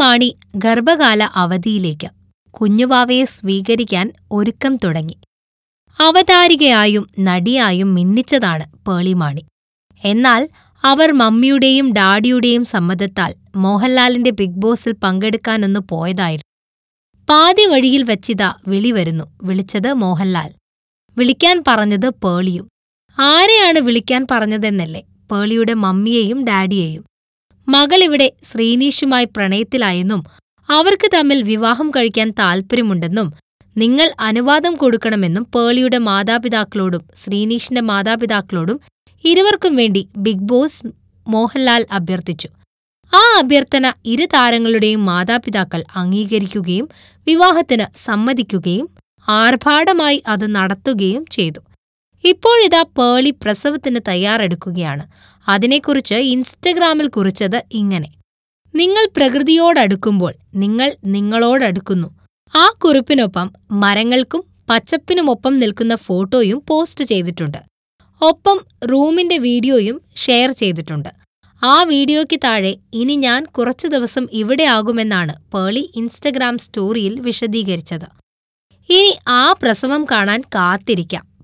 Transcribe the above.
മാണി ഗർഭകാല അവധിയിലേക്ക് കുഞ്ഞുവാവയെ സ്വീകരിക്കാൻ ഒരുക്കം തുടങ്ങി അവതാരികയായും നടിയായും മിന്നിച്ചതാണ് പേളിമാണി എന്നാൽ അവർ മമ്മിയുടെയും ഡാഡിയുടെയും സമ്മതത്താൽ മോഹൻലാലിന്റെ ബിഗ് ബോസിൽ പങ്കെടുക്കാനൊന്നു പോയതായിരുന്നു പാതി വഴിയിൽ വച്ചിതാ വിളി വരുന്നു വിളിച്ചത് മോഹൻലാൽ വിളിക്കാൻ പറഞ്ഞത് പേളിയും ആരെയാണ് വിളിക്കാൻ പറഞ്ഞതെന്നല്ലേ പേളിയുടെ മമ്മിയെയും ഡാഡിയെയും മകളിവിടെ ശ്രീനീഷുമായി പ്രണയത്തിലായെന്നും അവർക്ക് തമ്മിൽ വിവാഹം കഴിക്കാൻ താൽപ്പര്യമുണ്ടെന്നും നിങ്ങൾ അനുവാദം കൊടുക്കണമെന്നും പേളിയുടെ മാതാപിതാക്കളോടും ശ്രീനീഷിന്റെ മാതാപിതാക്കളോടും ഇരുവർക്കും വേണ്ടി ബിഗ് ബോസ് മോഹൻലാൽ അഭ്യർത്ഥിച്ചു ആ അഭ്യർത്ഥന ഇരു താരങ്ങളുടെയും മാതാപിതാക്കൾ അംഗീകരിക്കുകയും വിവാഹത്തിന് സമ്മതിക്കുകയും ആർഭാടമായി അത് നടത്തുകയും ചെയ്തു ഇപ്പോഴിതാ പേളി പ്രസവത്തിന് തയ്യാറെടുക്കുകയാണ് അതിനെക്കുറിച്ച് ഇൻസ്റ്റഗ്രാമിൽ കുറിച്ചത് ഇങ്ങനെ നിങ്ങൾ പ്രകൃതിയോടടുക്കുമ്പോൾ നിങ്ങൾ നിങ്ങളോടടുക്കുന്നു ആ കുറിപ്പിനൊപ്പം മരങ്ങൾക്കും പച്ചപ്പിനുമൊപ്പം നിൽക്കുന്ന ഫോട്ടോയും പോസ്റ്റ് ചെയ്തിട്ടുണ്ട് ഒപ്പം റൂമിന്റെ വീഡിയോയും ഷെയർ ചെയ്തിട്ടുണ്ട് ആ വീഡിയോയ്ക്ക് താഴെ ഇനി ഞാൻ കുറച്ചു ദിവസം ഇവിടെ ആകുമെന്നാണ് പേളി ഇൻസ്റ്റഗ്രാം സ്റ്റോറിയിൽ വിശദീകരിച്ചത് ഇനി ആ പ്രസവം കാണാൻ കാത്തിരിക്കാം